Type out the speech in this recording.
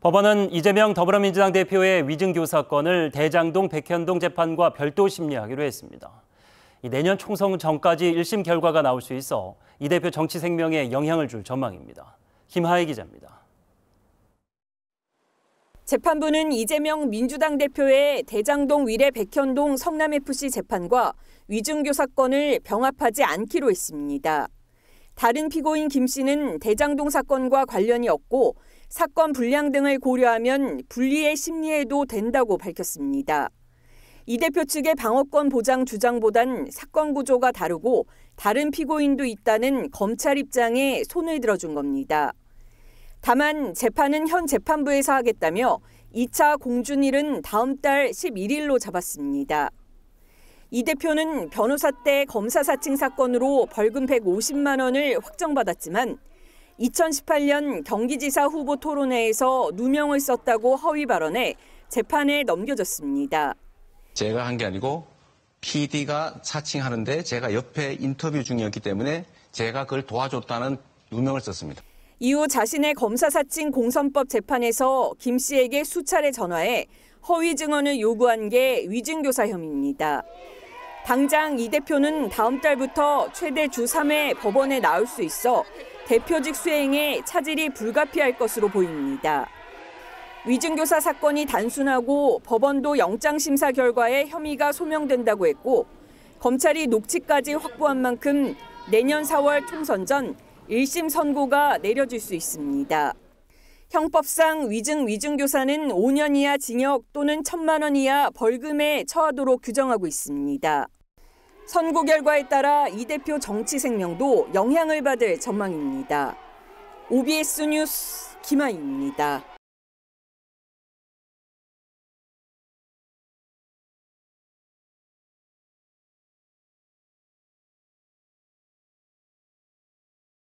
법원은 이재명 더불어민주당 대표의 위증교 사건을 대장동 백현동 재판과 별도 심리하기로 했습니다. 내년 총선 전까지 1심 결과가 나올 수 있어 이 대표 정치 생명에 영향을 줄 전망입니다. 김하혜 기자입니다. 재판부는 이재명 민주당 대표의 대장동 위례 백현동 성남FC 재판과 위증교 사건을 병합하지 않기로 했습니다. 다른 피고인 김 씨는 대장동 사건과 관련이 없고 사건 분량 등을 고려하면 분리의 심리해도 된다고 밝혔습니다. 이 대표 측의 방어권 보장 주장보단 사건 구조가 다르고 다른 피고인도 있다는 검찰 입장에 손을 들어준 겁니다. 다만 재판은 현 재판부에서 하겠다며 2차 공준일은 다음 달 11일로 잡았습니다. 이 대표는 변호사 때 검사 사칭 사건으로 벌금 150만 원을 확정받았지만 2018년 경기지사 후보 토론회에서 누명을 썼다고 허위 발언에 재판에 넘겨졌습니다. 제가 한 게 아니고 PD가 사칭하는데 제가 옆에 인터뷰 중이었기 때문에 제가 그걸 도와줬다는 누명을 썼습니다. 이후 자신의 검사 사칭 공선법 재판에서 김 씨에게 수차례 전화해 허위 증언을 요구한 게 위증교사 혐의입니다. 당장 이 대표는 다음 달부터 최대 주 3회 법원에 나올 수 있어 대표직 수행에 차질이 불가피할 것으로 보입니다. 위증교사 사건이 단순하고 법원도 영장심사 결과에 혐의가 소명된다고 했고 검찰이 녹취까지 확보한 만큼 내년 4월 총선 전 1심 선고가 내려질 수 있습니다. 형법상 위증 위증교사는 5년 이하 징역 또는 1천만 원 이하 벌금에 처하도록 규정하고 있습니다. 선고 결과에 따라 이 대표 정치 생명도 영향을 받을 전망입니다. OBS 뉴스 김아입니다.